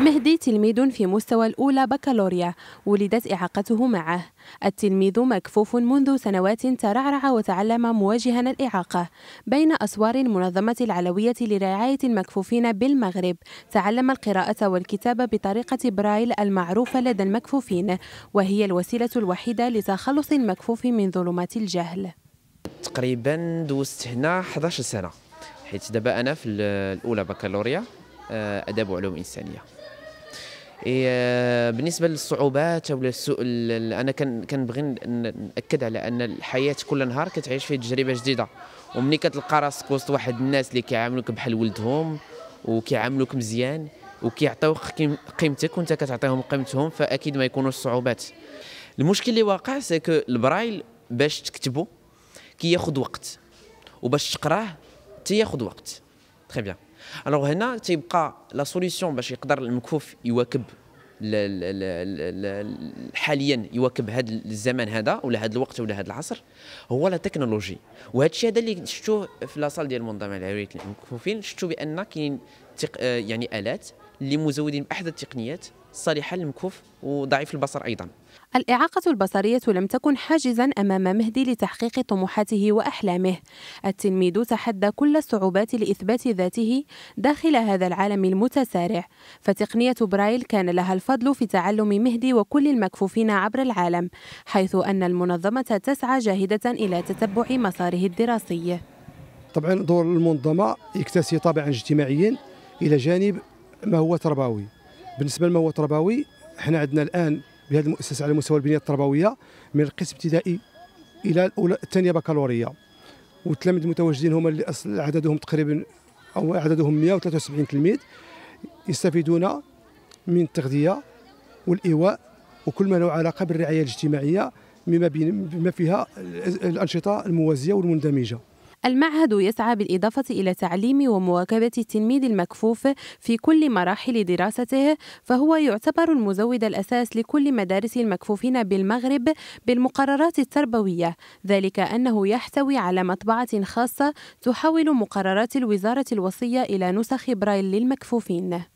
مهدي تلميذ في مستوى الأولى بكالوريا ولدت إعاقته معه التلميذ مكفوف منذ سنوات ترعرع وتعلم مواجها الإعاقة بين أسوار المنظمة العلوية لرعاية المكفوفين بالمغرب تعلم القراءة والكتابة بطريقة برايل المعروفة لدى المكفوفين وهي الوسيلة الوحيدة لتخلص المكفوف من ظلمات الجهل تقريبا دوزت هنا 11 سنة حيت دابا أنا في الأولى بكالوريا آه، آداب وعلوم إنسانية آه، بالنسبه للصعوبات او انا كنبغي ناكد على ان الحياه كل نهار كتعيش فيه تجربه جديده ومني كتلقى راسك وسط واحد الناس اللي كيعاملوك بحال ولدهم وكيعاملوك مزيان وكيعطيوك قيمتك وانت كتعطيهم قيمتهم فاكيد ما يكونوش صعوبات المشكل اللي واقع سكو البرايل باش تكتبه كياخذ وقت وباش تقراه تياخذ وقت تري بيان الوغ هنا تيبقى لا سوليسيون باش يقدر المكفوف يواكب حاليا يواكب هذا الزمان هذا ولا هذا الوقت ولا هذا العصر هو لا تكنولوجي وهذا الشيء هذا اللي شفتوه في لاصال ديال المنظمه العربيه للمكفوفين شفتوا بان كاين آه، يعني الات مزودين بأحدث التقنيات صالحة للمكوف وضعيف البصر أيضا الإعاقة البصرية لم تكن حاجزا أمام مهدي لتحقيق طموحاته وأحلامه التلميذ تحدى كل الصعوبات لإثبات ذاته داخل هذا العالم المتسارع فتقنية برايل كان لها الفضل في تعلم مهدي وكل المكفوفين عبر العالم حيث أن المنظمة تسعى جاهدة إلى تتبع مساره الدراسي طبعا دور المنظمة يكتسي طابعا اجتماعيا إلى جانب ما هو تربوي بالنسبه لما هو تربوي حنا عندنا الان بهذه المؤسسه على مستوى البنيه التربويه من القسم الابتدائي الى الاولى الثانيه بكالوريا والتلاميذ المتواجدين هما اللي عددهم تقريبا او عددهم 173 تلميذ يستفيدون من التغذيه والايواء وكل ما له علاقه بالرعايه الاجتماعيه بما بما فيها الانشطه الموازيه والمندمجه المعهد يسعى بالإضافة إلى تعليم ومواكبة التلميذ المكفوف في كل مراحل دراسته فهو يعتبر المزود الأساس لكل مدارس المكفوفين بالمغرب بالمقررات التربوية ذلك أنه يحتوي على مطبعة خاصة تحول مقررات الوزارة الوصية إلى نسخ برايل للمكفوفين